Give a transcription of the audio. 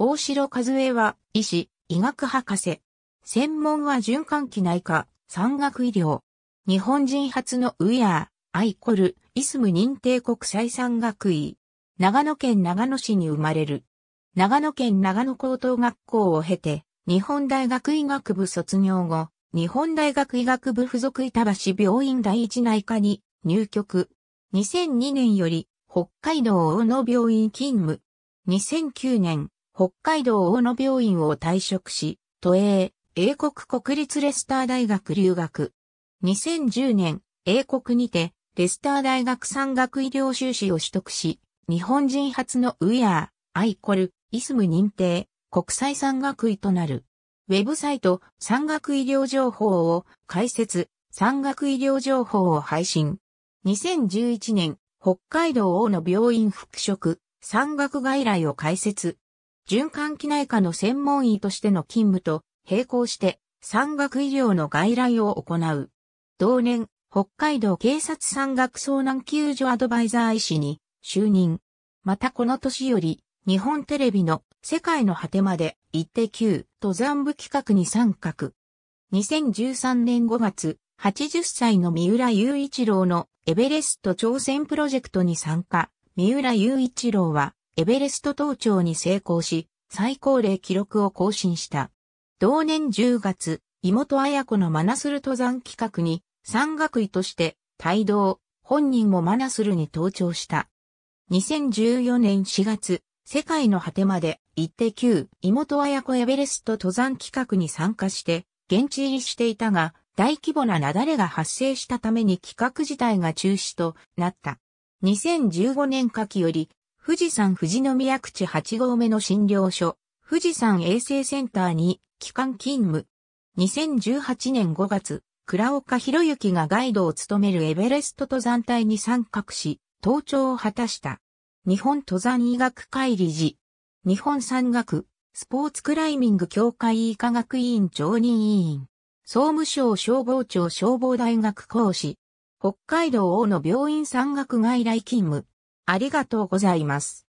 大城和江は、医師、医学博士。専門は循環器内科、産学医療。日本人初のウィアー、アイコル、イスム認定国際産学医。長野県長野市に生まれる。長野県長野高等学校を経て、日本大学医学部卒業後、日本大学医学部附属板橋病院第一内科に入局。2002年より北海道大野病院勤務。2009年、北海道大野病院を退職し、都営、英国国立レスター大学留学。2010年、英国にて、レスター大学産学医療修士を取得し、日本人初のウィアー、アイコル、イスム認定、国際産学医となる。ウェブサイト、産学医療情報を解説、産学医療情報を配信。2011年、北海道大野病院復職、産学外来を開設、循環器内科の専門医としての勤務と並行して山岳医療の外来を行う。同年、北海道警察山岳遭難救助アドバイザー医師に就任。またこの年より、日本テレビの世界の果てまで一定級登山部企画に参画。2013年5月、80歳の三浦雄一郎のエベレスト挑戦プロジェクトに参加。三浦雄一郎はエベレスト登頂に成功し、最高齢記録を更新した。同年10月、妹綾子のマナスル登山企画に、山岳医として、帯同、本人もマナスルに登頂した。2014年4月、世界の果てまで、一定級、妹綾子エベレスト登山企画に参加して、現地入りしていたが、大規模な雪崩が発生したために企画自体が中止となった。2015年夏季より富士山富士宮口8号目の診療所、富士山衛生センターに期間勤務。2018年5月、倉岡博之がガイドを務めるエベレスト登山隊に参画し、登頂を果たした。日本登山医学会理事、日本山岳、スポーツクライミング協会医科学委員常任委員、総務省消防庁消防大学講師、北海道大野病院山岳外来勤務、ありがとうございます。